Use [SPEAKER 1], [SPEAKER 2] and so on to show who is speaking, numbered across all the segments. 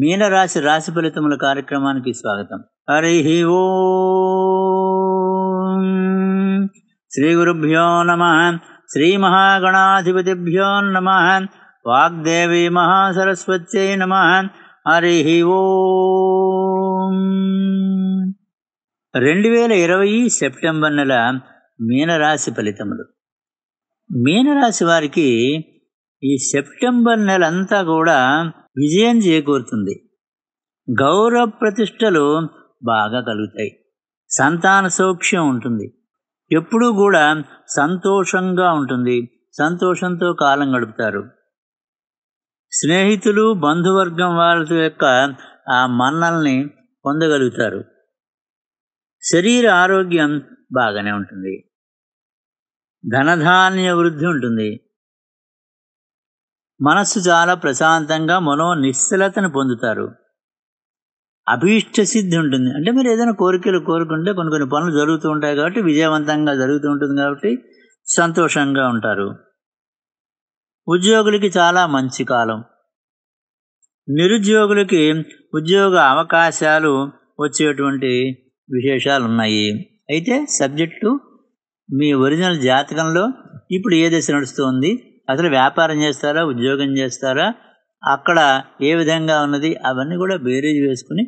[SPEAKER 1] మీనరాశి రాశి ఫలితముల కార్యక్రమానికి స్వాగతం హరి ఓ శ్రీ గురుభ్యో నమ శ్రీ మహాగణాధిపతిభ్యో నమ వాగ్దేవి మహాసరస్వత్యై నమ హరి ఓ రెండు వేల ఇరవై సెప్టెంబర్ నెల మీనరాశి ఫలితములు మీనరాశి వారికి ఈ సెప్టెంబర్ నెల అంతా కూడా విజయం చేకూరుతుంది గౌరవ ప్రతిష్టలు బాగా కలుగుతాయి సంతాన సౌక్ష్యం ఉంటుంది ఎప్పుడూ కూడా సంతోషంగా ఉంటుంది సంతోషంతో కాలం గడుపుతారు స్నేహితులు బంధువర్గం వాళ్ళ యొక్క ఆ మన్నల్ని పొందగలుగుతారు శరీర ఆరోగ్యం బాగానే ఉంటుంది ధనధాన్య వృద్ధి ఉంటుంది మనస్సు చాలా ప్రశాంతంగా మనో నిశ్చలతను పొందుతారు అభీష్ట సిద్ధి ఉంటుంది అంటే మీరు ఏదైనా కోరికలు కోరుకుంటే కొన్ని కొన్ని పనులు జరుగుతూ ఉంటాయి కాబట్టి విజయవంతంగా జరుగుతూ ఉంటుంది కాబట్టి సంతోషంగా ఉంటారు ఉద్యోగులకి చాలా మంచి కాలం నిరుద్యోగులకి ఉద్యోగ అవకాశాలు వచ్చేటువంటి విశేషాలు ఉన్నాయి అయితే సబ్జెక్టు మీ ఒరిజినల్ జాతకంలో ఇప్పుడు ఏ దశ నడుస్తుంది అసలు వ్యాపారం చేస్తారా ఉద్యోగం చేస్తారా అక్కడ ఏ విధంగా ఉన్నది అవన్నీ కూడా బేరేజ్ వేసుకుని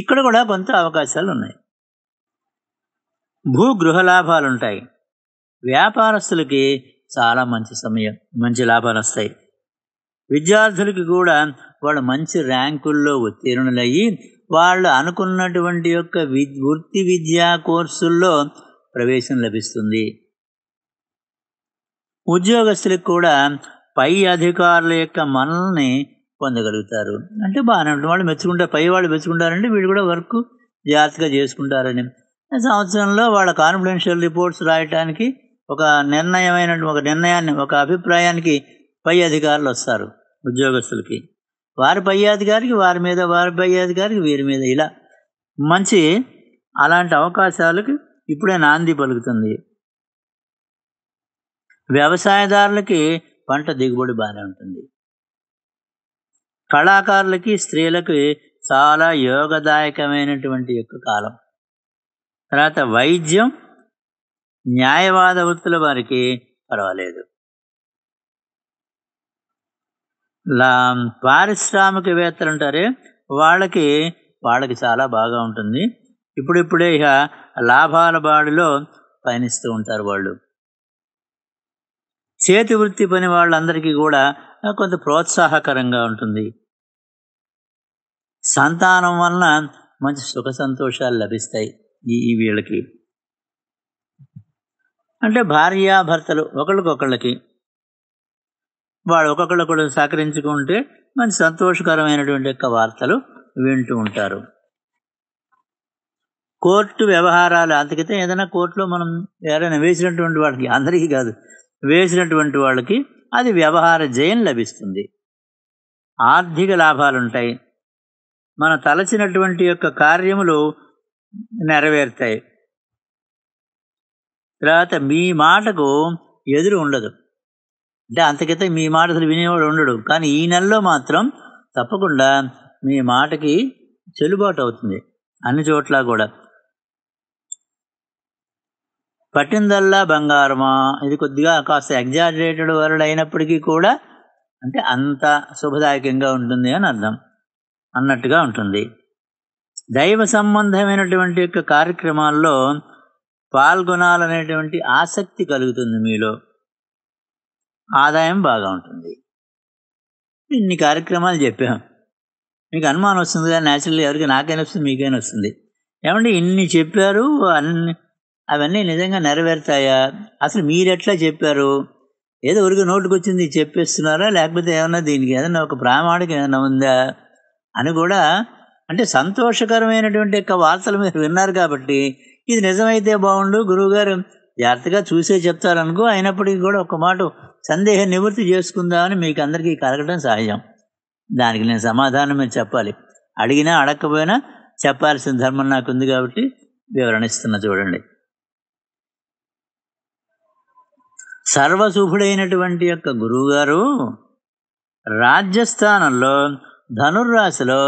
[SPEAKER 1] ఇక్కడ కూడా కొంత అవకాశాలు ఉన్నాయి భూగృహ లాభాలు ఉంటాయి వ్యాపారస్తులకి చాలా మంచి సమయం మంచి లాభాలు వస్తాయి విద్యార్థులకి కూడా వాళ్ళు మంచి ర్యాంకుల్లో ఉత్తీర్ణులయ్యి వాళ్ళు అనుకున్నటువంటి యొక్క వి వృత్తి విద్యా కోర్సుల్లో ప్రవేశం లభిస్తుంది ఉద్యోగస్తులకు కూడా పై అధికారుల యొక్క మనల్ని పొందగలుగుతారు అంటే బాగానే ఉంటుంది వాళ్ళు మెచ్చుకుంటారు పై వాళ్ళు మెచ్చుకుంటారంటే వీళ్ళు కూడా వర్క్ జాగ్రత్తగా చేసుకుంటారని సంవత్సరంలో వాళ్ళ కాన్ఫిడెన్షియల్ రిపోర్ట్స్ రాయటానికి ఒక నిర్ణయమైన ఒక నిర్ణయాన్ని ఒక అభిప్రాయానికి పై అధికారులు వస్తారు ఉద్యోగస్తులకి వారి పై అధికారికి వారి మీద వారి పై అధికారికి వీరి మీద ఇలా మంచి అలాంటి అవకాశాలకు ఇప్పుడే నాంది పలుకుతుంది వ్యవసాయదారులకి పంట దిగుబడి బాగానే ఉంటుంది కళాకారులకి స్త్రీలకి చాలా యోగదాయకమైనటువంటి యొక్క కాలం తర్వాత వైద్యం న్యాయవాద వృత్తుల వారికి పర్వాలేదు లా పారిశ్రామికవేత్తలు ఉంటారే వాళ్ళకి వాళ్ళకి చాలా బాగా ఉంటుంది ఇప్పుడిప్పుడే ఇక లాభాల బాడిలో పయనిస్తూ ఉంటారు వాళ్ళు చేతి వృత్తి పని వాళ్ళందరికీ కూడా కొంత ప్రోత్సాహకరంగా ఉంటుంది సంతానం వలన మంచి సుఖ సంతోషాలు లభిస్తాయి ఈ వీళ్ళకి అంటే భార్యాభర్తలు ఒకళ్ళకొకళ్ళకి వాళ్ళు కూడా సహకరించుకుంటే మంచి సంతోషకరమైనటువంటి యొక్క వార్తలు వింటూ ఉంటారు కోర్టు వ్యవహారాలు అందుకైతే ఏదైనా కోర్టులో మనం ఎవరైనా వేసినటువంటి వాడికి అందరికీ కాదు వేసినటువంటి వాళ్ళకి అది వ్యవహార జయం లభిస్తుంది ఆర్థిక లాభాలుంటాయి మన తలచినటువంటి యొక్క కార్యములు నెరవేరుతాయి తర్వాత మీ మాటకు ఎదురు ఉండదు అంటే అంతకైతే మీ మాట అసలు వినేవాడు ఉండడు కానీ ఈ నెలలో మాత్రం తప్పకుండా మీ మాటకి చెల్లుబాటు అవుతుంది అన్ని చోట్ల కూడా పట్టిందల్లా బంగారమా ఇది కొద్దిగా కాస్త ఎగ్జాజరేటెడ్ వరల్డ్ అయినప్పటికీ కూడా అంటే అంత శుభదాయకంగా ఉంటుంది అని అర్థం అన్నట్టుగా ఉంటుంది దైవ సంబంధమైనటువంటి యొక్క కార్యక్రమాల్లో పాల్గొనాలనేటువంటి ఆసక్తి కలుగుతుంది మీలో ఆదాయం బాగా ఉంటుంది ఇన్ని కార్యక్రమాలు చెప్పాం మీకు అనుమానం వస్తుంది కానీ న్యాచురల్గా ఎవరికి నాకైనా వస్తుంది మీకైనా వస్తుంది ఏమంటే ఇన్ని చెప్పారు అన్ని అవన్నీ నిజంగా నెరవేరుతాయా అసలు మీరెట్లా చెప్పారు ఏదో ఊరికి నోటుకు వచ్చింది చెప్పేస్తున్నారా లేకపోతే ఏమన్నా దీనికి ఏదన్నా ఒక ప్రామాణికం ఏమైనా ఉందా అని కూడా అంటే సంతోషకరమైనటువంటి యొక్క వార్తలు మీరు విన్నారు కాబట్టి ఇది నిజమైతే బాగుండు గురువుగారు జాగ్రత్తగా చూసే చెప్తారనుకో అయినప్పటికీ కూడా ఒక మాట సందేహ నివృత్తి చేసుకుందామని మీకు అందరికీ కలగడం సహజం దానికి నేను సమాధానం మీరు చెప్పాలి అడిగినా అడగకపోయినా చెప్పాల్సిన ధర్మం నాకు ఉంది కాబట్టి వివరణ ఇస్తున్నా చూడండి సర్వశుభుడైనటువంటి యొక్క గురువుగారు రాజ్యస్థానంలో ధనుర్రాశిలో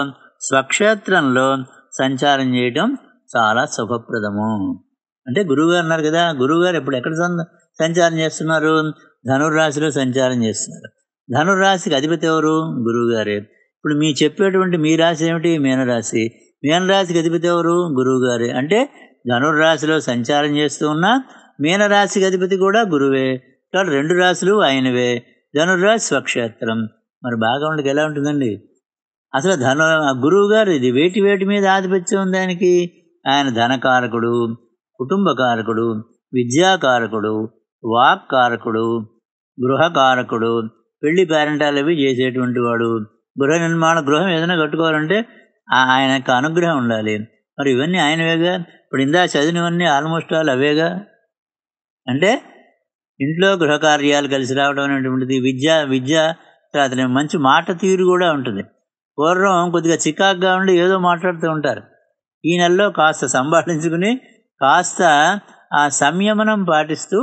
[SPEAKER 1] స్వక్షేత్రంలో సంచారం చేయటం చాలా శుభప్రదము అంటే గురువుగారు అన్నారు కదా గురువుగారు ఇప్పుడు ఎక్కడ సంచారం చేస్తున్నారు ధనుర్రాశిలో సంచారం చేస్తున్నారు ధనుర్రాశికి అధిపతి ఎవరు గురువుగారే ఇప్పుడు మీ చెప్పేటువంటి మీ రాశి ఏమిటి మీనరాశి మీనరాశికి అధిపతి ఎవరు గురువుగారే అంటే ధనుర్రాశిలో సంచారం చేస్తూ ఉన్న మీనరాశికి అధిపతి కూడా గురువే కాబట్టి రెండు రాశులు ఆయనవే ధనుర్రాశి స్వక్షేత్రం మరి బాగా ఉండక ఎలా ఉంటుందండి అసలు ధను గురువు గారు ఇది వేటి వేటి మీద ఆధిపత్యం ఉంది ఆయనకి ఆయన ధనకారకుడు కుటుంబకారకుడు విద్యాకారకుడు వాక్కారకుడు గృహకారకుడు పెళ్లి పేరెంటాలు అవి చేసేటువంటి వాడు గృహ నిర్మాణ గృహం ఏదైనా కట్టుకోవాలంటే ఆయన యొక్క అనుగ్రహం ఉండాలి మరి ఇవన్నీ ఆయనవేగా ఇప్పుడు ఇందా చదివినవన్నీ ఆల్మోస్ట్ ఆల్ అవేగా అంటే ఇంట్లో గృహకార్యాలు కలిసి రావడం అనేటువంటిది విద్య విద్య తర్వాత మంచి మాట తీరు కూడా ఉంటుంది పూర్వం కొద్దిగా చికాక్గా ఉండి ఏదో మాట్లాడుతూ ఉంటారు ఈ నెలలో కాస్త సంభాళించుకుని కాస్త ఆ సంయమనం పాటిస్తూ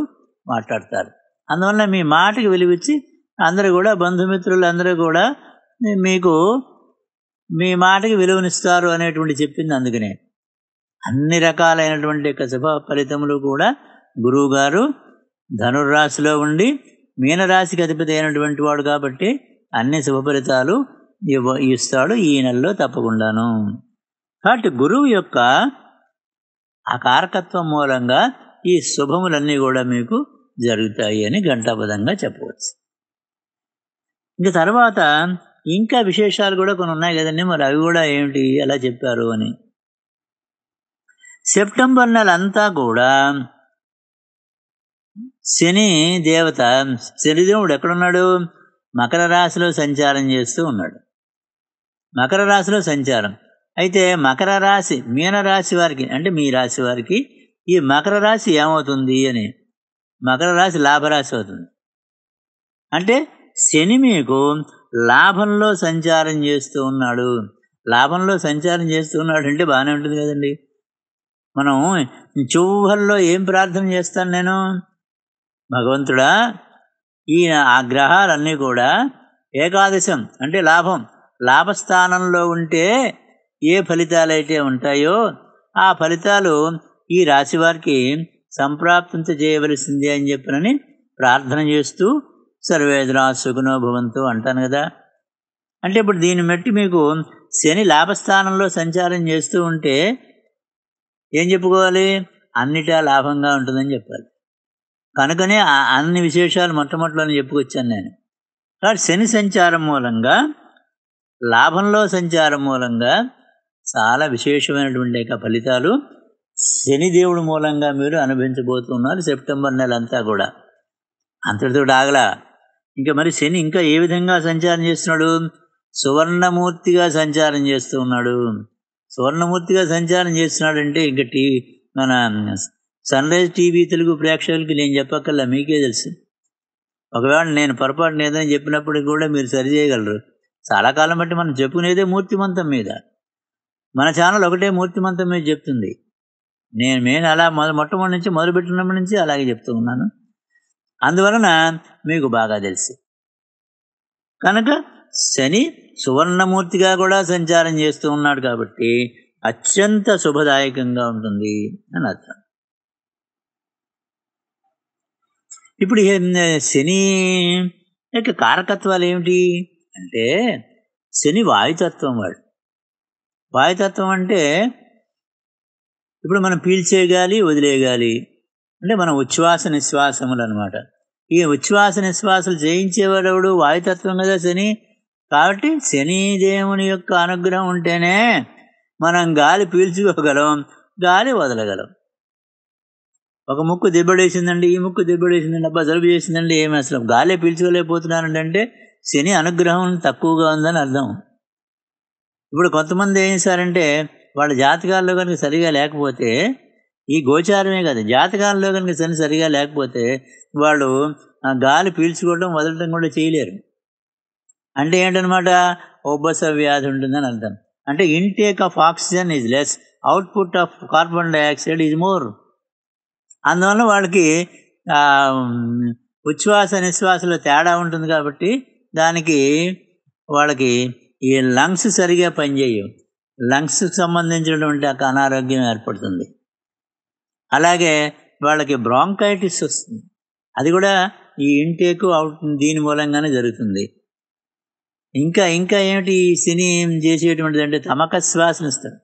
[SPEAKER 1] మాట్లాడతారు అందువల్ల మీ మాటకి వెలివిచ్చి అందరూ కూడా బంధుమిత్రులు అందరూ కూడా మీకు మీ మాటకి విలువనిస్తారు అనేటువంటి చెప్పింది అందుకనే అన్ని రకాలైనటువంటి యొక్క శుభ ఫలితములు కూడా గురువుగారు ధనుర్రాశిలో ఉండి మీనరాశికి అధిపతి అయినటువంటి వాడు కాబట్టి అన్ని శుభ ఫలితాలు ఇవ్వ ఇస్తాడు ఈ నెలలో తప్పకుండాను కాబట్టి గురువు యొక్క ఆ కారకత్వం మూలంగా ఈ శుభములన్నీ కూడా మీకు జరుగుతాయి అని ఘంటాపదంగా చెప్పవచ్చు ఇంకా తర్వాత ఇంకా విశేషాలు కూడా కొన్ని ఉన్నాయి కదండి మరి అవి కూడా ఏమిటి ఎలా చెప్పారు అని సెప్టెంబర్ నెల అంతా కూడా శని దేవత శనిదేవుడు ఎక్కడున్నాడు మకర రాశిలో సంచారం చేస్తూ ఉన్నాడు మకర రాశిలో సంచారం అయితే మకర రాశి మీన రాశి వారికి అంటే మీ రాశి వారికి ఈ మకర రాశి ఏమవుతుంది అని మకర రాశి లాభరాశి అవుతుంది అంటే శని మీకు లాభంలో సంచారం చేస్తూ ఉన్నాడు లాభంలో సంచారం చేస్తూ ఉన్నాడు అంటే బాగానే ఉంటుంది కదండి మనం చూహల్లో ఏం ప్రార్థన చేస్తాను నేను భగవంతుడా ఈయన ఆ గ్రహాలన్నీ కూడా ఏకాదశం అంటే లాభం లాభస్థానంలో ఉంటే ఏ ఫలితాలైతే ఉంటాయో ఆ ఫలితాలు ఈ రాశి వారికి సంప్రాప్తించ చేయవలసిందే అని చెప్పినని ప్రార్థన చేస్తూ సర్వేదరా సుఖనో భవంతు అంటాను కదా అంటే ఇప్పుడు దీన్ని బట్టి మీకు శని లాభస్థానంలో సంచారం చేస్తూ ఉంటే ఏం చెప్పుకోవాలి అన్నిటా లాభంగా ఉంటుందని చెప్పాలి కనుకనే అన్ని విశేషాలు మొట్టమొదటిలోనే చెప్పుకొచ్చాను నేను కాబట్టి శని సంచారం మూలంగా లాభంలో సంచారం మూలంగా చాలా విశేషమైనటువంటి యొక్క ఫలితాలు శనిదేవుడి మూలంగా మీరు అనుభవించబోతున్నారు సెప్టెంబర్ నెల అంతా కూడా అంతటితో ఆగలా ఇంకా మరి శని ఇంకా ఏ విధంగా సంచారం చేస్తున్నాడు సువర్ణమూర్తిగా సంచారం చేస్తూ ఉన్నాడు సువర్ణమూర్తిగా సంచారం చేస్తున్నాడంటే ఇంకా టీ మన సన్ రైజ్ టీవీ తెలుగు ప్రేక్షకులకి నేను చెప్పక్కల్లా మీకే తెలుసు ఒకవేళ నేను పొరపాటున ఏదని చెప్పినప్పటికి కూడా మీరు సరి చేయగలరు చాలా కాలం బట్టి మనం చెప్పుకునేదే మూర్తిమంతం మీద మన ఛానల్ ఒకటే మూర్తిమంతం మీద చెప్తుంది నేను నేను అలా మొద మొట్టమొదటి నుంచి మొదలుపెట్టినప్పటి నుంచి అలాగే చెప్తూ ఉన్నాను అందువలన మీకు బాగా తెలుసు కనుక శని సువర్ణమూర్తిగా కూడా సంచారం చేస్తూ ఉన్నాడు కాబట్టి అత్యంత శుభదాయకంగా ఉంటుంది అని అర్థం ఇప్పుడు శని యొక్క కారకత్వాలు ఏమిటి అంటే శని వాయుతత్వం వాడు వాయుతత్వం అంటే ఇప్పుడు మనం పీల్చేయగాలి వదిలేయగాలి అంటే మన ఉచ్ఛ్వాస నిశ్వాసములు అనమాట ఈ ఉచ్ఛ్వాస నిశ్వాసలు జయించేవాడెవడు వాయుతత్వం కదా శని కాబట్టి శనిదేవుని యొక్క అనుగ్రహం ఉంటేనే మనం గాలి పీల్చుకోగలం గాలి వదలగలం ఒక ముక్కు దిబ్బడేసిందండి ఈ ముక్కు దిబ్బడేసిందండి అబ్బా జలుబు చేసిందండి ఏమి అసలు గాలే పీల్చుకోలేకపోతున్నానండి అంటే శని అనుగ్రహం తక్కువగా ఉందని అర్థం ఇప్పుడు కొంతమంది ఏం చేశారంటే వాళ్ళ జాతకాల్లో కనుక సరిగా లేకపోతే ఈ గోచారమే కాదు జాతకాల్లో కనుక శని సరిగా లేకపోతే వాళ్ళు గాలి పీల్చుకోవడం వదలటం కూడా చేయలేరు అంటే ఏంటనమాట ఉబ్బస వ్యాధి ఉంటుందని అర్థం అంటే intake of oxygen is less output of carbon dioxide is more అందువల్ల వాళ్ళకి ఉచ్ఛ్వాస నిశ్వాసలో తేడా ఉంటుంది కాబట్టి దానికి వాళ్ళకి ఈ లంగ్స్ సరిగా పనిచేయవు లంగ్స్కి సంబంధించినటువంటి ఒక అనారోగ్యం ఏర్పడుతుంది అలాగే వాళ్ళకి బ్రాంకైటిస్ వస్తుంది అది కూడా ఈ ఇంటేకు అవుట్ దీని మూలంగానే జరుగుతుంది ఇంకా ఇంకా ఏమిటి సినీ చేసేటువంటిది అంటే తమక శ్వాసనిస్తాడు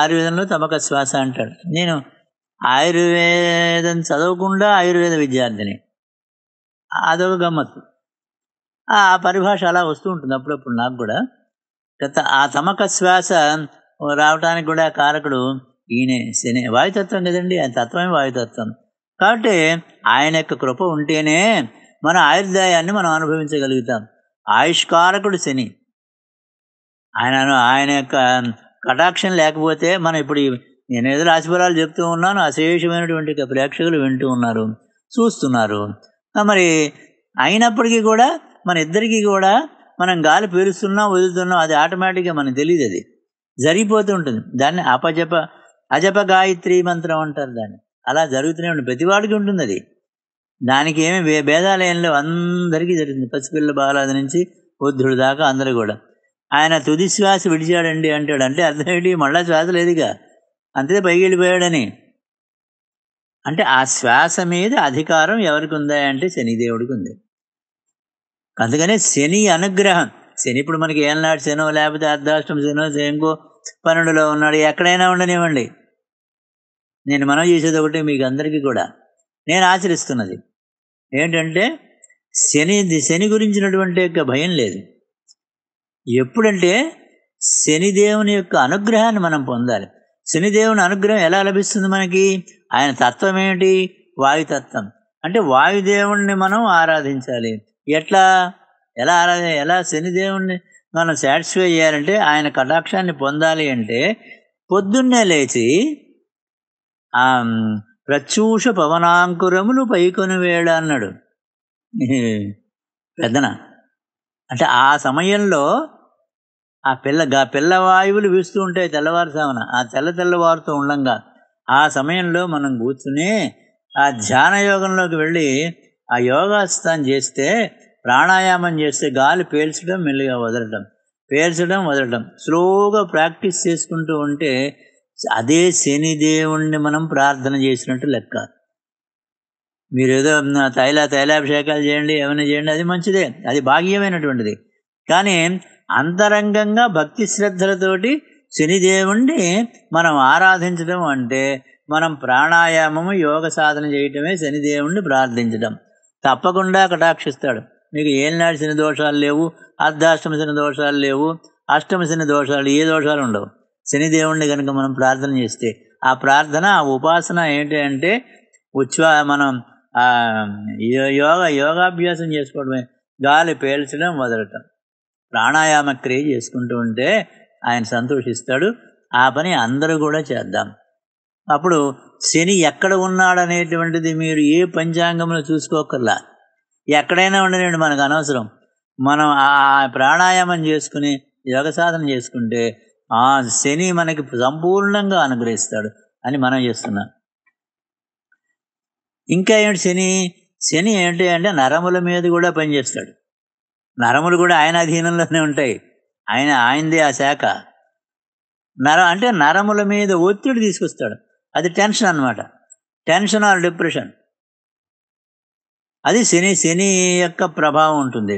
[SPEAKER 1] ఆయుర్వేదంలో తమక శ్వాస అంటాడు నేను ఆయుర్వేదం చదవకుండా ఆయుర్వేద విద్యార్థిని అదొక గమ్మత్తు ఆ పరిభాష అలా వస్తూ ఉంటుంది అప్పుడప్పుడు నాకు కూడా గత ఆ తమక శ్వాస రావటానికి కూడా కారకుడు ఈయనే శని వాయుతత్వం కదండి ఆయన తత్వమే వాయుతత్వం కాబట్టి ఆయన యొక్క కృప ఉంటేనే మన ఆయుర్దాయాన్ని మనం అనుభవించగలుగుతాం ఆయుష్కారకుడు శని ఆయన ఆయన యొక్క కటాక్షం లేకపోతే మనం ఇప్పుడు నేనేదో రాశిఫలాలు చెప్తూ ఉన్నాను అశేషమైనటువంటి ప్రేక్షకులు వింటూ ఉన్నారు చూస్తున్నారు మరి అయినప్పటికీ కూడా మన ఇద్దరికీ కూడా మనం గాలి పేరుస్తున్నాం వదులుతున్నాం అది ఆటోమేటిక్గా మనకు తెలియదు అది జరిగిపోతూ ఉంటుంది దాన్ని అపజప అజప గాయత్రి మంత్రం అంటారు దాన్ని అలా జరుగుతూనే ఉంటుంది ప్రతివాడికి ఉంటుంది అది దానికి ఏమి భేదాలయంలో అందరికీ జరిగింది పసిపిల్ల బాలాది నుంచి బుద్ధుడు దాకా అందరూ కూడా ఆయన తుది శ్వాస విడిచాడండి అంటాడు అంటే అర్థం ఏంటి మళ్ళా శ్వాస లేదుగా అంతే పైకి వెళ్ళిపోయాడని అంటే ఆ శ్వాస మీద అధికారం ఎవరికి ఉందా అంటే శనిదేవుడికి ఉంది అందుకనే శని అనుగ్రహం శని ఇప్పుడు మనకి ఏనాడు శనో లేకపోతే అర్ధాష్టం శనో శంకో పన్నెండులో ఉన్నాడు ఎక్కడైనా ఉండనివ్వండి నేను మనం చేసేది ఒకటి మీకు అందరికీ కూడా నేను ఆచరిస్తున్నది ఏంటంటే శని శని గురించినటువంటి యొక్క భయం లేదు ఎప్పుడంటే శనిదేవుని యొక్క అనుగ్రహాన్ని మనం పొందాలి శనిదేవుని అనుగ్రహం ఎలా లభిస్తుంది మనకి ఆయన తత్వం ఏమిటి వాయుతత్వం అంటే వాయుదేవుణ్ణి మనం ఆరాధించాలి ఎట్లా ఎలా ఆరాధ ఎలా శనిదేవుణ్ణి మనం సాటిస్ఫై చేయాలంటే ఆయన కటాక్షాన్ని పొందాలి అంటే పొద్దున్నే లేచి ప్రత్యూష పవనాంకురములు పైకొని వేళ అన్నాడు పెద్దన అంటే ఆ సమయంలో ఆ పిల్ల గా వాయువులు వీస్తూ ఉంటాయి తెల్లవారుసామున ఆ తెల్ల తెల్లవారుతూ ఉండంగా ఆ సమయంలో మనం కూర్చుని ఆ ధ్యాన యోగంలోకి వెళ్ళి ఆ యోగాసనం చేస్తే ప్రాణాయామం చేస్తే గాలి పేల్చడం మెల్లిగా వదలటం పేల్చడం వదలటం స్లోగా ప్రాక్టీస్ చేసుకుంటూ ఉంటే అదే శనిదేవుణ్ణి మనం ప్రార్థన చేసినట్టు లెక్క మీరు ఏదో తైలా తైలాభిషేకాలు చేయండి ఏమైనా చేయండి అది మంచిదే అది భాగ్యమైనటువంటిది కానీ అంతరంగంగా భక్తి శ్రద్ధలతోటి శనిదేవుణ్ణి మనం ఆరాధించడం అంటే మనం ప్రాణాయామము యోగ సాధన చేయటమే శనిదేవుణ్ణి ప్రార్థించడం తప్పకుండా కటాక్షిస్తాడు మీకు ఏలినాడు శని దోషాలు లేవు అర్ధాష్టమ శని దోషాలు లేవు అష్టమ శని దోషాలు ఏ దోషాలు ఉండవు శనిదేవుణ్ణి కనుక మనం ప్రార్థన చేస్తే ఆ ప్రార్థన ఆ ఉపాసన ఏంటి అంటే ఉచ్వా మనం యోగ యోగాభ్యాసం చేసుకోవడమే గాలి పేల్చడం వదలటం ప్రాణాయామ క్రియ చేసుకుంటూ ఉంటే ఆయన సంతోషిస్తాడు ఆ పని అందరూ కూడా చేద్దాం అప్పుడు శని ఎక్కడ ఉన్నాడనేటువంటిది మీరు ఏ పంచాంగంలో చూసుకోకర్లా ఎక్కడైనా ఉండనండి మనకు అనవసరం మనం ఆ ప్రాణాయామం చేసుకుని యోగ సాధన చేసుకుంటే ఆ శని మనకి సంపూర్ణంగా అనుగ్రహిస్తాడు అని మనం చేస్తున్నాం ఇంకా ఏమిటి శని శని ఏంటి అంటే నరముల మీద కూడా పనిచేస్తాడు నరములు కూడా ఆయన అధీనంలోనే ఉంటాయి ఆయన ఆయనదే ఆ శాఖ నర అంటే నరముల మీద ఒత్తిడి తీసుకొస్తాడు అది టెన్షన్ అనమాట టెన్షన్ ఆర్ డిప్రెషన్ అది శని శని యొక్క ప్రభావం ఉంటుంది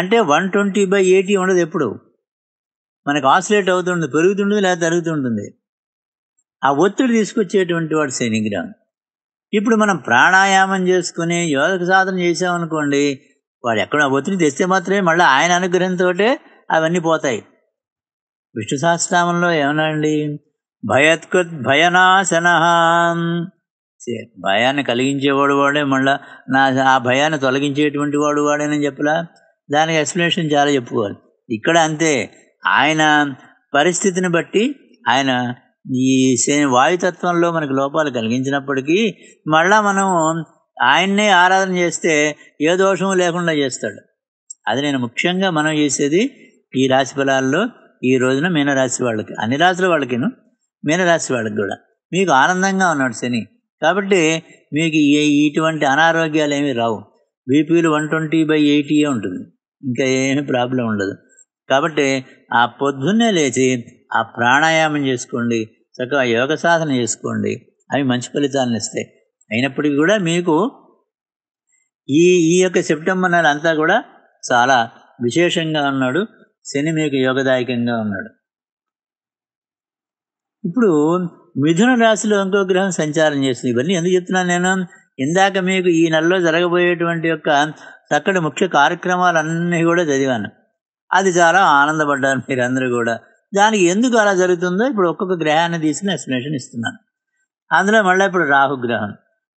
[SPEAKER 1] అంటే వన్ ట్వంటీ బై ఎయిటీ ఉండదు ఎప్పుడు మనకు ఆసిలేట్ అవుతుంది పెరుగుతుండదు లేదా తరుగుతుంటుంది ఆ ఒత్తిడి తీసుకొచ్చేటువంటి వాడు శనిగ్రహం ఇప్పుడు మనం ప్రాణాయామం చేసుకుని యోగ సాధన చేసామనుకోండి వాడు ఎక్కడ ఒత్తిడి తెస్తే మాత్రమే మళ్ళీ ఆయన అనుగ్రహంతో అవన్నీ పోతాయి విష్ణు సహస్రామంలో ఏమనండి భయత్కృత్ భయనాశన భయాన్ని కలిగించేవాడు వాడే మళ్ళా నా ఆ భయాన్ని తొలగించేటువంటి వాడు వాడేనని చెప్పలా దానికి ఎక్స్ప్లెనేషన్ చాలా చెప్పుకోవాలి ఇక్కడ అంతే ఆయన పరిస్థితిని బట్టి ఆయన ఈ వాయుతత్వంలో మనకు లోపాలు కలిగించినప్పటికీ మళ్ళా మనం ఆయన్నే ఆరాధన చేస్తే ఏ దోషం లేకుండా చేస్తాడు అది నేను ముఖ్యంగా మనం చేసేది ఈ రాశి ఫలాల్లో ఈ రోజున మీనరాశి వాళ్ళకి అన్ని రాశుల వాళ్ళకిను మీనరాశి వాళ్ళకి కూడా మీకు ఆనందంగా ఉన్నాడు శని కాబట్టి మీకు ఏ ఇటువంటి అనారోగ్యాలు ఏమీ రావు బీపీలు వన్ ట్వంటీ బై ఎయిటీయే ఉంటుంది ఇంకా ఏమీ ప్రాబ్లం ఉండదు కాబట్టి ఆ పొద్దున్నే లేచి ఆ ప్రాణాయామం చేసుకోండి చక్కగా యోగ సాధన చేసుకోండి అవి మంచి ఫలితాలను ఇస్తాయి అయినప్పటికీ కూడా మీకు ఈ ఈ యొక్క సెప్టెంబర్ నెల అంతా కూడా చాలా విశేషంగా ఉన్నాడు శని మీకు యోగదాయకంగా ఉన్నాడు ఇప్పుడు మిథున రాశిలో ఇంకో గ్రహం సంచారం చేస్తుంది ఇవన్నీ ఎందుకు చెప్తున్నాను నేను ఇందాక మీకు ఈ నెలలో జరగబోయేటువంటి యొక్క చక్కటి ముఖ్య కార్యక్రమాలన్నీ కూడా చదివాను అది చాలా ఆనందపడ్డారు మీరందరూ కూడా దానికి ఎందుకు అలా జరుగుతుందో ఇప్పుడు ఒక్కొక్క గ్రహాన్ని తీసుకుని ఎక్స్ప్లెనేషన్ ఇస్తున్నాను అందులో మళ్ళీ ఇప్పుడు రాహుగ్రహం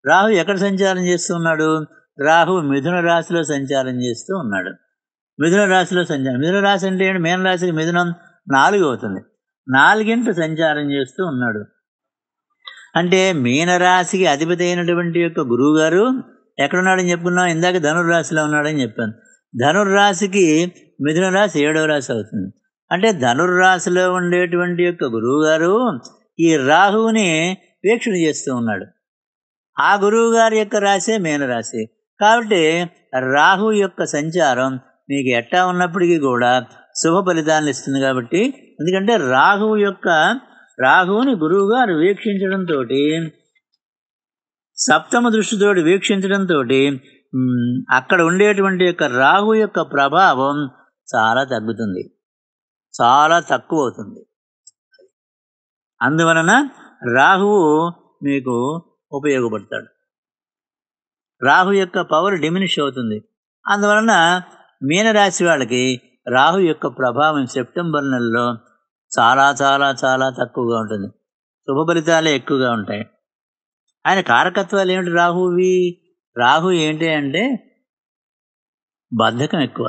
[SPEAKER 1] రాహు ఎక్కడ సంచారం చేస్తూ ఉన్నాడు రాహు మిథున రాశిలో సంచారం చేస్తూ ఉన్నాడు మిథున రాశిలో సంచారం మిథున రాశి అంటే ఏంటి మేన రాశికి మిథునం నాలుగు అవుతుంది నాలుగింట సంచారం చేస్తూ ఉన్నాడు అంటే మీనరాశికి అధిపతి అయినటువంటి యొక్క గారు ఎక్కడున్నాడని చెప్పుకున్నాం ఇందాక ధనుర్రాశిలో ఉన్నాడని చెప్పాను ధనుర్రాశికి మిథున రాశి ఏడవ రాశి అవుతుంది అంటే ధనుర్రాశిలో ఉండేటువంటి యొక్క గారు ఈ రాహువుని వీక్షణ చేస్తూ ఉన్నాడు ఆ గురువు గారి యొక్క రాశే మీనరాశి కాబట్టి రాహు యొక్క సంచారం మీకు ఎట్టా ఉన్నప్పటికీ కూడా శుభ ఫలితాన్ని ఇస్తుంది కాబట్టి ఎందుకంటే రాహువు యొక్క రాహువుని గురువుగారు వీక్షించడంతో సప్తమ దృష్టితో వీక్షించడంతో అక్కడ ఉండేటువంటి యొక్క రాహు యొక్క ప్రభావం చాలా తగ్గుతుంది చాలా తక్కువ అవుతుంది అందువలన రాహువు మీకు ఉపయోగపడతాడు రాహు యొక్క పవర్ డిమినిష్ అవుతుంది అందువలన మీనరాశి వాళ్ళకి రాహు యొక్క ప్రభావం సెప్టెంబర్ నెలలో చాలా చాలా చాలా తక్కువగా ఉంటుంది శుభ ఫలితాలే ఎక్కువగా ఉంటాయి ఆయన కారకత్వాలు ఏమిటి రాహువి రాహు ఏంటి అంటే బద్ధకం ఎక్కువ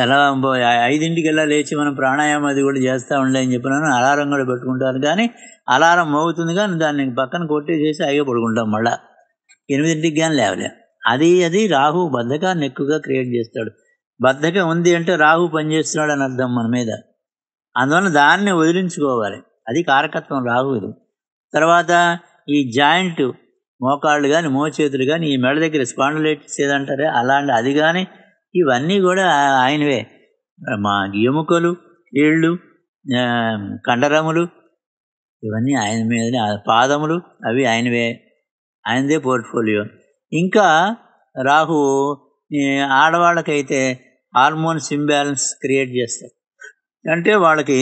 [SPEAKER 1] ఐదింటికి వెళ్ళా లేచి మనం ప్రాణాయామం అది కూడా చేస్తూ అని చెప్పినాను అలారం కూడా పెట్టుకుంటారు కానీ అలారం మోగుతుంది కానీ దాన్ని పక్కన కొట్టేసేసి అయ్యో పడుకుంటాం మళ్ళా ఎనిమిదింటికి కానీ లేవలే అది అది రాహు బద్ధకాన్ని ఎక్కువగా క్రియేట్ చేస్తాడు బద్ధకం ఉంది అంటే రాహు పనిచేస్తున్నాడు అని అర్థం మన మీద అందువల్ల దాన్ని వదిలించుకోవాలి అది కారకత్వం రాహు ఇది తర్వాత ఈ జాయింట్ మోకాళ్ళు కానీ మోచేతులు కానీ ఈ మెడ దగ్గర స్పాండలైటిస్ ఏదంటారే అలాంటి అది కానీ ఇవన్నీ కూడా ఆయనవే మా ఎముకలు ఏళ్ళు కండరములు ఇవన్నీ ఆయన మీదనే పాదములు అవి ఆయనవే ఆయనదే పోర్ట్ఫోలియో ఇంకా రాహు ఆడవాళ్ళకైతే హార్మోన్స్ ఇంబ్యాలెన్స్ క్రియేట్ చేస్తారు అంటే వాళ్ళకి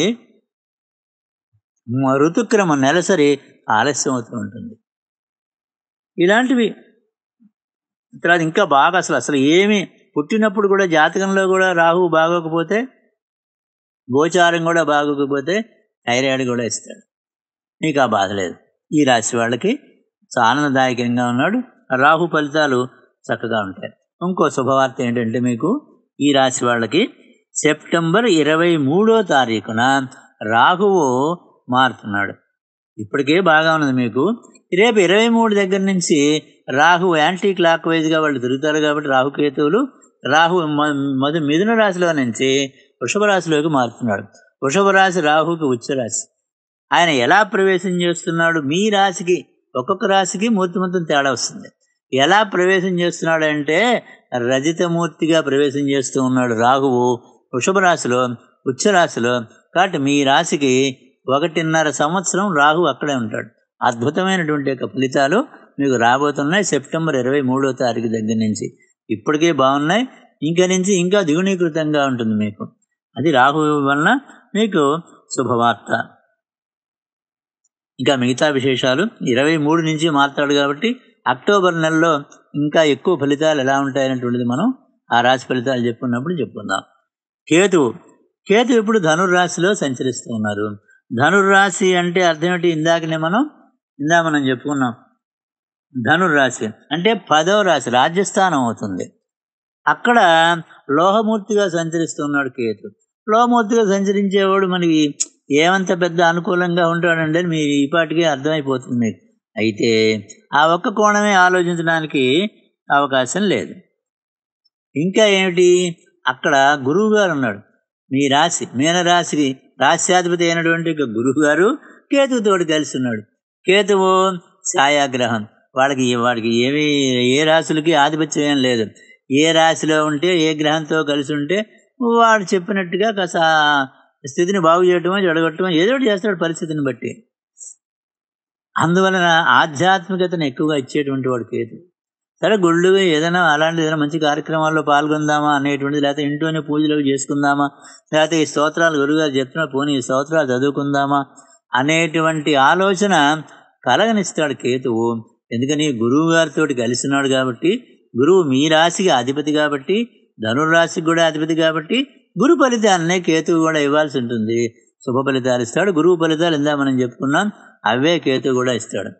[SPEAKER 1] ఋతుక్రమం నెలసరి ఆలస్యం అవుతూ ఉంటుంది ఇలాంటివి తర్వాత ఇంకా బాగా అసలు అసలు ఏమీ పుట్టినప్పుడు కూడా జాతకంలో కూడా రాహువు బాగోకపోతే గోచారం కూడా బాగోకపోతే థైరాయిడ్ కూడా ఇస్తాడు నీకు ఆ బాధ లేదు ఈ రాశి వాళ్ళకి ఆనందదాయకంగా ఉన్నాడు రాహు ఫలితాలు చక్కగా ఉంటాయి ఇంకో శుభవార్త ఏంటంటే మీకు ఈ రాశి వాళ్ళకి సెప్టెంబర్ ఇరవై మూడో తారీఖున రాహువు మారుతున్నాడు ఇప్పటికే బాగా ఉన్నది మీకు రేపు ఇరవై మూడు దగ్గర నుంచి రాహు యాంటీ క్లాక్ వైజ్గా వాళ్ళు తిరుగుతారు కాబట్టి రాహుకేతువులు రాహు మధు మిథున రాశిలో నుంచి వృషభ రాశిలోకి మారుతున్నాడు వృషభ రాశి రాహుకి ఉచ్చ రాశి ఆయన ఎలా ప్రవేశం చేస్తున్నాడు మీ రాశికి ఒక్కొక్క రాశికి మూర్తి మొత్తం తేడా వస్తుంది ఎలా ప్రవేశం చేస్తున్నాడు అంటే రజితమూర్తిగా ప్రవేశం చేస్తూ ఉన్నాడు రాహువు వృషభ రాశిలో ఉచ్చ రాశిలో కాబట్టి మీ రాశికి ఒకటిన్నర సంవత్సరం రాహు అక్కడే ఉంటాడు అద్భుతమైనటువంటి యొక్క ఫలితాలు మీకు రాబోతున్నాయి సెప్టెంబర్ ఇరవై మూడో తారీఖు దగ్గర నుంచి ఇప్పటికే బాగున్నాయి ఇంకా నుంచి ఇంకా దిగుణీకృతంగా ఉంటుంది మీకు అది రాహు వలన మీకు శుభవార్త ఇంకా మిగతా విశేషాలు ఇరవై మూడు నుంచి మారుతాడు కాబట్టి అక్టోబర్ నెలలో ఇంకా ఎక్కువ ఫలితాలు ఎలా ఉంటాయనేటువంటిది మనం ఆ రాశి ఫలితాలు చెప్పుకున్నప్పుడు చెప్పుకుందాం కేతువు కేతు ఇప్పుడు ధనుర్రాశిలో సంచరిస్తూ ఉన్నారు ధనుర్రాశి అంటే అర్థం ఏంటి ఇందాకనే మనం ఇందా మనం చెప్పుకున్నాం ధనుర్రాశి అంటే పదవ రాశి రాజ్యస్థానం అవుతుంది అక్కడ లోహమూర్తిగా సంచరిస్తున్నాడు కేతు లోహమూర్తిగా సంచరించేవాడు మనకి ఏమంత పెద్ద అనుకూలంగా ఉంటాడండి అని మీరు ఈ పాటికే అర్థమైపోతుంది మీకు అయితే ఆ ఒక్క కోణమే ఆలోచించడానికి అవకాశం లేదు ఇంకా ఏమిటి అక్కడ గురువు గారు ఉన్నాడు మీ రాశి మీనరాశి రాశ్యాధిపతి అయినటువంటి గురువు గారు కేతువుతోడు కలిసి ఉన్నాడు కేతువు ఛాయాగ్రహం వాళ్ళకి వాడికి ఏమి ఏ రాశులకి ఆధిపత్యం ఏం లేదు ఏ రాశిలో ఉంటే ఏ గ్రహంతో కలిసి ఉంటే వాడు చెప్పినట్టుగా కాస్త స్థితిని బాగు చేయటమో జడగొట్టమో ఏదో ఒకటి చేస్తాడు పరిస్థితిని బట్టి అందువలన ఆధ్యాత్మికతను ఎక్కువగా ఇచ్చేటువంటి వాడు కేతు సరే గుళ్ళు ఏదైనా అలాంటి ఏదైనా మంచి కార్యక్రమాల్లో పాల్గొందామా అనేటువంటిది లేకపోతే ఇంట్లోనే పూజలు చేసుకుందామా లేకపోతే ఈ స్తోత్రాలు గురుగారు చెప్తున్నా పోనీ ఈ స్తోత్రాలు చదువుకుందామా అనేటువంటి ఆలోచన కలగనిస్తాడు కేతువు ఎందుకని గురువు గారితో కలిసినాడు కాబట్టి గురువు మీ రాశికి అధిపతి కాబట్టి ధనుర్రాశికి కూడా అధిపతి కాబట్టి గురు ఫలితాలనే కేతువు కూడా ఇవ్వాల్సి ఉంటుంది శుభ ఫలితాలు ఇస్తాడు గురువు ఫలితాలు ఇందా మనం చెప్పుకున్నాం అవే కేతువు కూడా ఇస్తాడు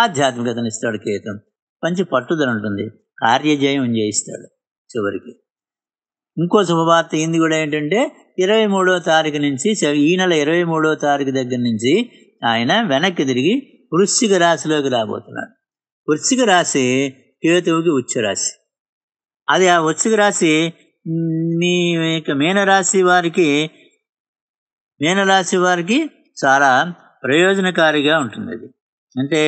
[SPEAKER 1] ఆధ్యాత్మికతను ఇస్తాడు కేతు మంచి పట్టుదల ఉంటుంది కార్యజయం చేయిస్తాడు చివరికి ఇంకో శుభవార్త ఏంది కూడా ఏంటంటే ఇరవై మూడో తారీఖు నుంచి ఈ నెల ఇరవై మూడో తారీఖు దగ్గర నుంచి ఆయన వెనక్కి తిరిగి వృశ్చిక రాశిలోకి రాబోతున్నాడు వృశ్చిక రాశి కేతువుకి ఉచ్చ రాశి అది ఆ వృశ్చిక రాశి మీ యొక్క మీనరాశి వారికి మీనరాశి వారికి చాలా ప్రయోజనకారిగా ఉంటుంది అది అంటే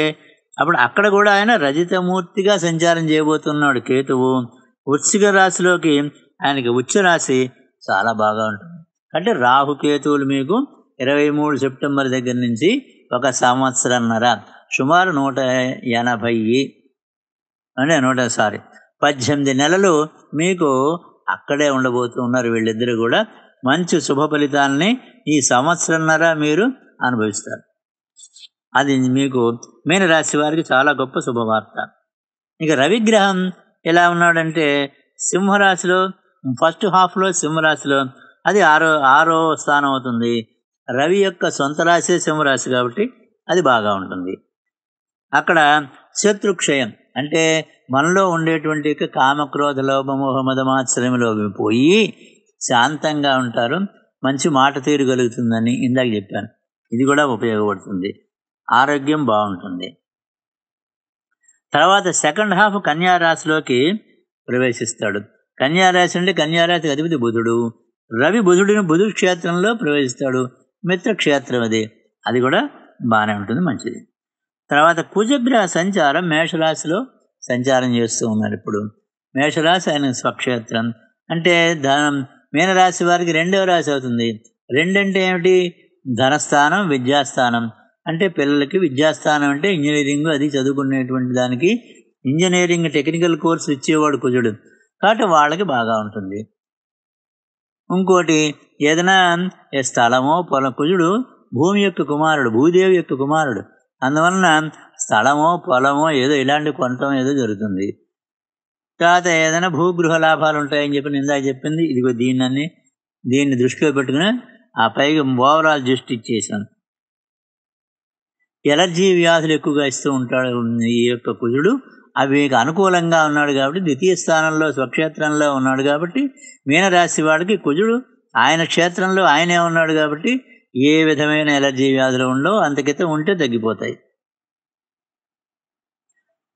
[SPEAKER 1] అప్పుడు అక్కడ కూడా ఆయన రజితమూర్తిగా సంచారం చేయబోతున్నాడు కేతువు వృశ్చిక రాశిలోకి ఆయనకి ఉచ్చ రాశి చాలా బాగా ఉంటుంది అంటే రాహుకేతువులు మీకు ఇరవై మూడు సెప్టెంబర్ దగ్గర నుంచి ఒక సంవత్సరంన్నర సుమారు నూట ఎనభై అంటే నూట సారీ పద్దెనిమిది నెలలు మీకు అక్కడే ఉండబోతున్నారు వీళ్ళిద్దరూ కూడా మంచి శుభ ఫలితాలని ఈ సంవత్సరంన్నర మీరు అనుభవిస్తారు అది మీకు మీనరాశి వారికి చాలా గొప్ప శుభవార్త ఇక రవిగ్రహం ఎలా ఉన్నాడంటే సింహరాశిలో ఫస్ట్ హాఫ్లో సింహరాశిలో అది ఆరో ఆరో స్థానం అవుతుంది రవి యొక్క సొంత రాశే సింహరాశి కాబట్టి అది బాగా ఉంటుంది అక్కడ శత్రుక్షయం అంటే మనలో ఉండేటువంటి కామక్రోధ లోభమోహ మదమాత్సర్యంలోకి పోయి శాంతంగా ఉంటారు మంచి మాట తీరగలుగుతుందని ఇందాక చెప్పాను ఇది కూడా ఉపయోగపడుతుంది ఆరోగ్యం బాగుంటుంది తర్వాత సెకండ్ హాఫ్ కన్యారాశిలోకి ప్రవేశిస్తాడు కన్యారాశి అంటే కన్యారాశి అధిపతి బుధుడు రవి బుధుడిని బుధుడు క్షేత్రంలో ప్రవేశిస్తాడు మిత్రక్షేత్రం అది అది కూడా బాగానే ఉంటుంది మంచిది తర్వాత కుజగ్రహ సంచారం మేషరాశిలో సంచారం చేస్తూ ఉన్నారు ఇప్పుడు మేషరాశి ఆయన స్వక్షేత్రం అంటే ధనం మీనరాశి వారికి రెండవ రాశి అవుతుంది రెండంటే ఏమిటి ధనస్థానం విద్యాస్థానం అంటే పిల్లలకి విద్యాస్థానం అంటే ఇంజనీరింగ్ అది చదువుకునేటువంటి దానికి ఇంజనీరింగ్ టెక్నికల్ కోర్సు ఇచ్చేవాడు కుజుడు కాబట్టి వాళ్ళకి బాగా ఉంటుంది ఇంకోటి ఏదైనా స్థలమో పొలం కుజుడు భూమి యొక్క కుమారుడు భూదేవి యొక్క కుమారుడు అందువలన స్థలమో పొలమో ఏదో ఇలాంటి కొనటం ఏదో జరుగుతుంది తర్వాత ఏదైనా భూగృహ లాభాలు ఉంటాయని చెప్పి ఇందాక చెప్పింది ఇదిగో దీన్ని దీన్ని దృష్టిలో పెట్టుకుని ఆ పైకి ఓవరాల్ దృష్టి ఇచ్చేసాను ఎలర్జీ వ్యాధులు ఎక్కువగా ఇస్తూ ఉంటాడు ఈ యొక్క కుజుడు అవికి అనుకూలంగా ఉన్నాడు కాబట్టి ద్వితీయ స్థానంలో స్వక్షేత్రంలో ఉన్నాడు కాబట్టి మీనరాశి వాడికి కుజుడు ఆయన క్షేత్రంలో ఆయనే ఉన్నాడు కాబట్టి ఏ విధమైన ఎలర్జీ వ్యాధులు ఉండో అంతకితం ఉంటే తగ్గిపోతాయి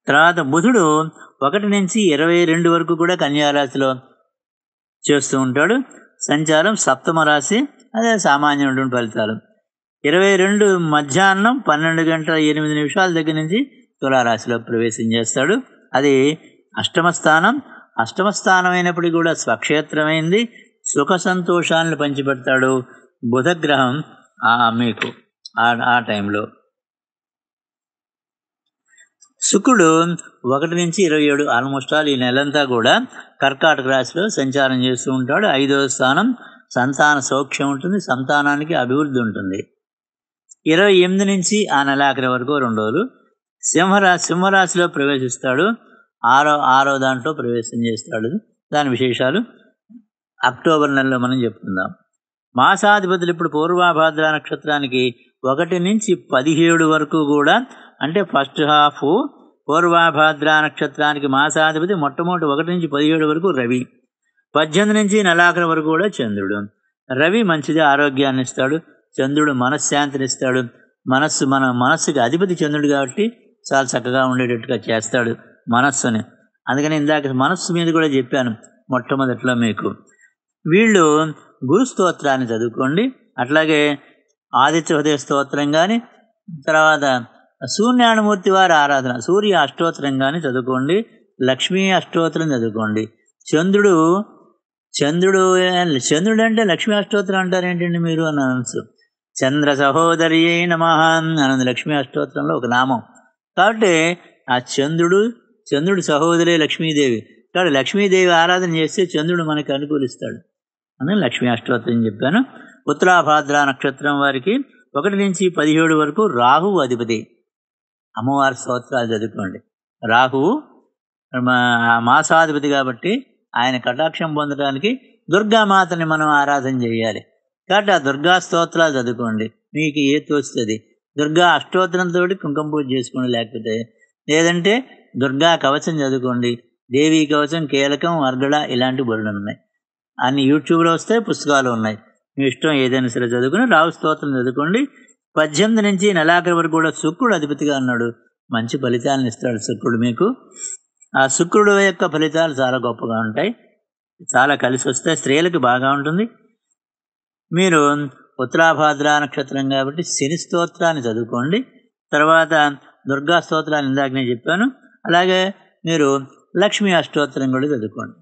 [SPEAKER 1] తర్వాత బుధుడు ఒకటి నుంచి ఇరవై రెండు వరకు కూడా కన్యారాశిలో చేస్తూ ఉంటాడు సంచారం సప్తమ రాశి అదే సామాన్యమైనటువంటి ఫలితాలు ఇరవై రెండు మధ్యాహ్నం పన్నెండు గంటల ఎనిమిది నిమిషాల దగ్గర నుంచి తులారాశిలో ప్రవేశం చేస్తాడు అది అష్టమ స్థానం అష్టమ స్థానమైనప్పటికీ కూడా స్వక్షేత్రమైంది సుఖ సంతోషాలను పంచిపెడతాడు బుధగ్రహం మీకు ఆ టైంలో శుక్రుడు ఒకటి నుంచి ఇరవై ఏడు ఆల్మోస్ట్ ఆల్ ఈ నెలంతా కూడా కర్కాటక రాశిలో సంచారం చేస్తూ ఉంటాడు ఐదవ స్థానం సంతాన సౌఖ్యం ఉంటుంది సంతానానికి అభివృద్ధి ఉంటుంది ఇరవై ఎనిమిది నుంచి ఆ నెలాఖరి వరకు రెండు రోజులు సింహరా సింహరాశిలో ప్రవేశిస్తాడు ఆరో ఆరో దాంట్లో ప్రవేశం చేస్తాడు దాని విశేషాలు అక్టోబర్ నెలలో మనం చెప్పుకుందాం మాసాధిపతులు ఇప్పుడు పూర్వాభాద్ర నక్షత్రానికి ఒకటి నుంచి పదిహేడు వరకు కూడా అంటే ఫస్ట్ హాఫ్ పూర్వాభాద్ర నక్షత్రానికి మాసాధిపతి మొట్టమొదటి ఒకటి నుంచి పదిహేడు వరకు రవి పద్దెనిమిది నుంచి నెలాఖరు వరకు కూడా చంద్రుడు రవి మంచిది ఆరోగ్యాన్ని ఇస్తాడు చంద్రుడు మనశ్శాంతిని ఇస్తాడు మనస్సు మన మనస్సుకి అధిపతి చంద్రుడు కాబట్టి చాలా చక్కగా ఉండేటట్టుగా చేస్తాడు మనస్సుని అందుకని ఇందాక మనస్సు మీద కూడా చెప్పాను మొట్టమొదట్లో మీకు వీళ్ళు గురు స్తోత్రాన్ని చదువుకోండి అట్లాగే ఆదిత్య హృదయ స్తోత్రం కానీ తర్వాత సూర్యనారాయణమూర్తి వారి ఆరాధన సూర్య అష్టోత్తరం కానీ చదువుకోండి లక్ష్మీ అష్టోత్తరం చదువుకోండి చంద్రుడు చంద్రుడు చంద్రుడు అంటే లక్ష్మీ అష్టోత్తరం అంటారు ఏంటండి మీరు అని అనొచ్చు చంద్ర సహోదరి నమ అనంద లక్ష్మీ అష్టోత్తరంలో ఒక నామం కాబట్టి ఆ చంద్రుడు చంద్రుడు సహోదరే లక్ష్మీదేవి కాబట్టి లక్ష్మీదేవి ఆరాధన చేస్తే చంద్రుడు మనకి అనుకూలిస్తాడు అని లక్ష్మీ అష్టోత్తరం చెప్పాను ఉత్తరాభాద్ర నక్షత్రం వారికి ఒకటి నుంచి పదిహేడు వరకు రాహువు అధిపతి అమ్మవారి స్తోత్రాలు చదువుకోండి రాహువు మాసాధిపతి కాబట్టి ఆయన కటాక్షం పొందడానికి దుర్గామాతని మనం ఆరాధన చేయాలి కాబట్టి ఆ దుర్గా స్తోత్రాలు చదువుకోండి మీకు ఏ తోస్తుంది దుర్గా అష్టోత్తరంతో కుంకుమ పూజ చేసుకోండి లేకపోతే లేదంటే దుర్గా కవచం చదువుకోండి దేవి కవచం కీలకం అర్గడ ఇలాంటి బరులు ఉన్నాయి అన్ని యూట్యూబ్లో వస్తే పుస్తకాలు ఉన్నాయి మీ ఇష్టం ఏదైనా సరే చదువుకుని రావు స్తోత్రం చదువుకోండి పద్దెనిమిది నుంచి నెలాఖరి వరకు కూడా శుక్రుడు అధిపతిగా ఉన్నాడు మంచి ఫలితాలను ఇస్తాడు శుక్రుడు మీకు ఆ శుక్రుడు యొక్క ఫలితాలు చాలా గొప్పగా ఉంటాయి చాలా కలిసి వస్తే స్త్రీలకు బాగా ఉంటుంది మీరు ఉత్తరాభాద్ర నక్షత్రం కాబట్టి శని స్తోత్రాన్ని చదువుకోండి తర్వాత దుర్గా స్తోత్రాన్ని ఇందాక నేను చెప్పాను అలాగే మీరు లక్ష్మీ అష్టోత్తరం కూడా చదువుకోండి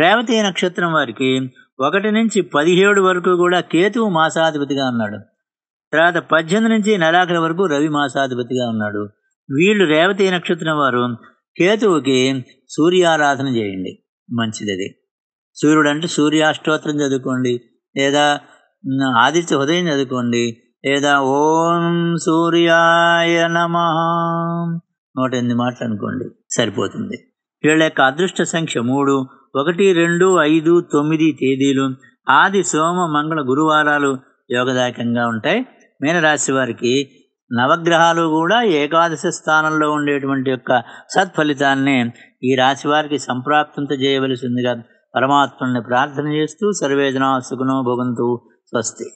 [SPEAKER 1] రేవతి నక్షత్రం వారికి ఒకటి నుంచి పదిహేడు వరకు కూడా కేతువు మాసాధిపతిగా ఉన్నాడు తర్వాత పద్దెనిమిది నుంచి నెలాఖరి వరకు రవి మాసాధిపతిగా ఉన్నాడు వీళ్ళు రేవతి నక్షత్రం వారు కేతువుకి సూర్యారాధన చేయండి మంచిది అది సూర్యుడు అంటే సూర్యాష్టోత్రం చదువుకోండి లేదా ఆదిత్య ఉదయం చదువుకోండి లేదా ఓం సూర్యాయ నమ నూట ఎనిమిది మాటలు అనుకోండి సరిపోతుంది వీళ్ళ యొక్క అదృష్ట సంఖ్య మూడు ఒకటి రెండు ఐదు తొమ్మిది తేదీలు ఆది సోమ మంగళ గురువారాలు యోగదాయకంగా ఉంటాయి మీనరాశి వారికి నవగ్రహాలు కూడా ఏకాదశి స్థానంలో ఉండేటువంటి యొక్క సత్ఫలితాన్ని ఈ రాశి వారికి చేయవలసిందిగా పరమాత్మని ప్రార్థన చేస్తూ సర్వేదనా సుఖనో భగంతు स्वस्ति